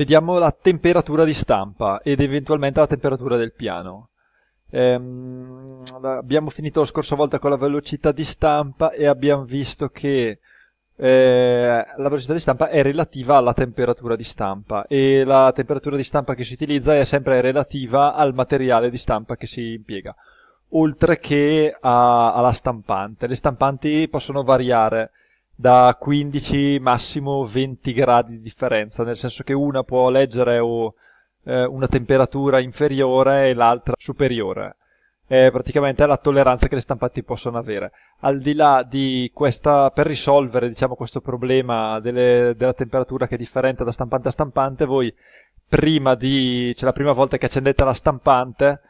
vediamo la temperatura di stampa ed eventualmente la temperatura del piano. Ehm, abbiamo finito la scorsa volta con la velocità di stampa e abbiamo visto che eh, la velocità di stampa è relativa alla temperatura di stampa e la temperatura di stampa che si utilizza è sempre relativa al materiale di stampa che si impiega, oltre che a, alla stampante. Le stampanti possono variare da 15 massimo 20 gradi di differenza, nel senso che una può leggere o, eh, una temperatura inferiore e l'altra superiore. È praticamente la tolleranza che le stampanti possono avere. Al di là di questa, per risolvere diciamo, questo problema delle, della temperatura che è differente da stampante a stampante, voi prima di, cioè la prima volta che accendete la stampante,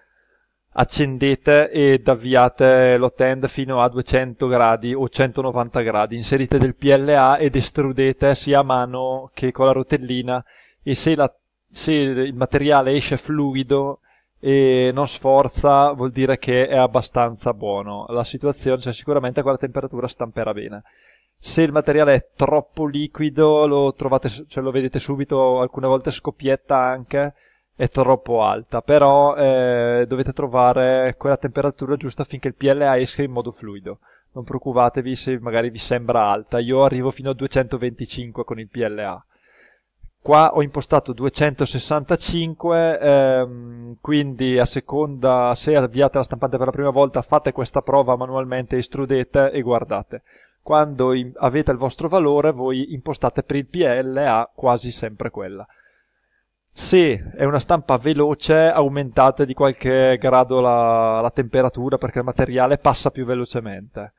accendete ed avviate l'hot end fino a 200 gradi o 190 gradi, inserite del PLA ed estrudete sia a mano che con la rotellina e se, la, se il materiale esce fluido e non sforza vuol dire che è abbastanza buono, la situazione cioè sicuramente a quella temperatura stamperà bene. Se il materiale è troppo liquido lo, trovate, cioè lo vedete subito, alcune volte scoppietta anche, è troppo alta, però eh, dovete trovare quella temperatura giusta affinché il PLA esca in modo fluido. Non preoccupatevi se magari vi sembra alta, io arrivo fino a 225 con il PLA. Qua ho impostato 265, ehm, quindi a seconda se avviate la stampante per la prima volta fate questa prova manualmente, estrudete e guardate. Quando avete il vostro valore voi impostate per il PLA quasi sempre quella. Sì, è una stampa veloce, aumentate di qualche grado la, la temperatura perché il materiale passa più velocemente.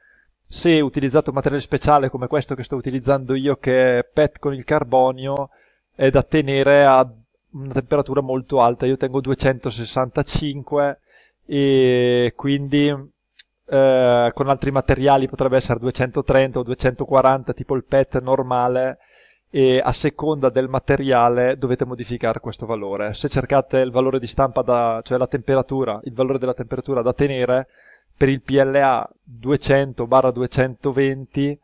Se utilizzate un materiale speciale come questo che sto utilizzando io, che è PET con il carbonio, è da tenere a una temperatura molto alta. Io tengo 265 e quindi eh, con altri materiali potrebbe essere 230 o 240 tipo il PET normale e a seconda del materiale dovete modificare questo valore. Se cercate il valore di stampa, da, cioè la temperatura, il valore della temperatura da tenere, per il PLA 200-220,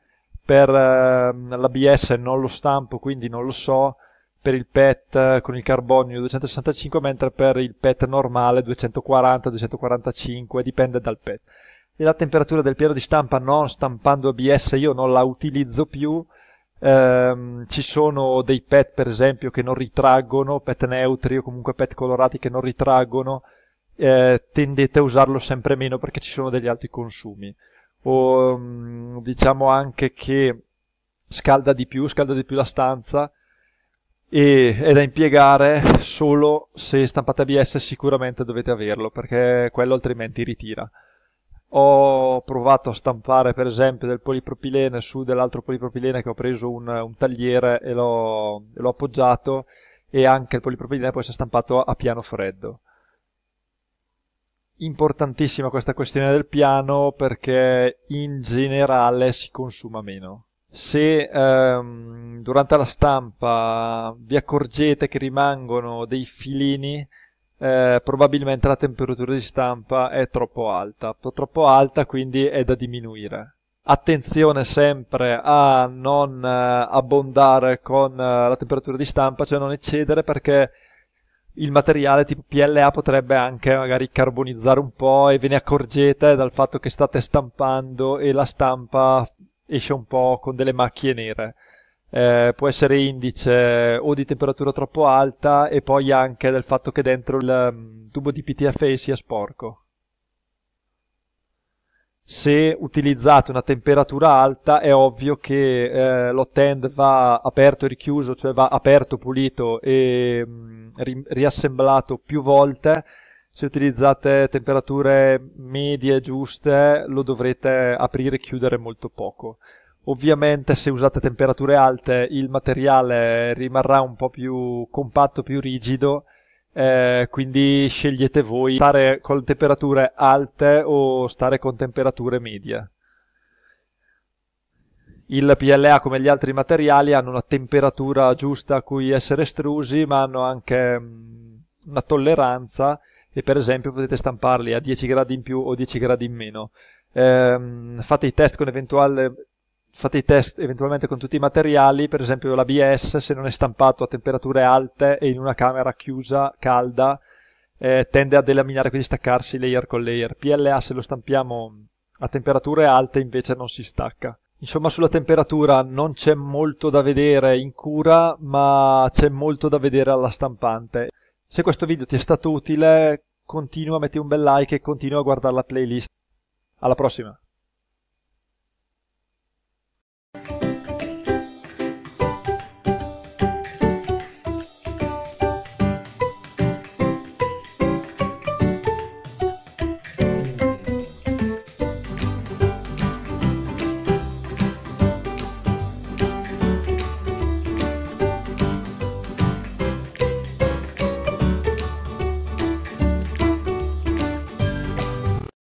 per eh, l'ABS non lo stampo, quindi non lo so, per il PET eh, con il carbonio 265, mentre per il PET normale 240-245, dipende dal PET. E la temperatura del piano di stampa non stampando ABS io non la utilizzo più, Um, ci sono dei pet per esempio che non ritraggono, pet neutri o comunque pet colorati che non ritraggono, eh, tendete a usarlo sempre meno perché ci sono degli alti consumi. O mm, diciamo anche che scalda di più, scalda di più la stanza e è da impiegare solo se stampate ABS sicuramente dovete averlo perché quello altrimenti ritira ho provato a stampare per esempio del polipropilene su dell'altro polipropilene che ho preso un, un tagliere e l'ho, e l'ho appoggiato e anche il polipropilene può essere stampato a piano freddo. Importantissima questa questione del piano perché in generale si consuma meno. Se ehm, durante la stampa vi accorgete che rimangono dei filini eh, probabilmente la temperatura di stampa è troppo alta, troppo alta quindi è da diminuire. Attenzione sempre a non eh, abbondare con eh, la temperatura di stampa, cioè non eccedere perché il materiale tipo PLA potrebbe anche magari carbonizzare un po' e ve ne accorgete dal fatto che state stampando e la stampa esce un po' con delle macchie nere eh, può essere indice o di temperatura troppo alta e poi anche del fatto che dentro il mm, tubo di PTFE sia sporco. Se utilizzate una temperatura alta è ovvio che eh, l'hot-end va aperto e richiuso, cioè va aperto, pulito e mm, ri riassemblato più volte, se utilizzate temperature medie giuste lo dovrete aprire e chiudere molto poco. Ovviamente se usate temperature alte il materiale rimarrà un po' più compatto, più rigido, eh, quindi scegliete voi stare con temperature alte o stare con temperature medie. Il PLA come gli altri materiali hanno una temperatura giusta a cui essere estrusi ma hanno anche mm, una tolleranza e per esempio potete stamparli a 10 gradi in più o 10 gradi in meno. Eh, fate i test con eventuale fate i test eventualmente con tutti i materiali, per esempio l'ABS se non è stampato a temperature alte e in una camera chiusa, calda, eh, tende a delaminare, quindi staccarsi layer con layer. PLA se lo stampiamo a temperature alte invece non si stacca. Insomma sulla temperatura non c'è molto da vedere in cura, ma c'è molto da vedere alla stampante. Se questo video ti è stato utile, continua, metti un bel like e continua a guardare la playlist. Alla prossima!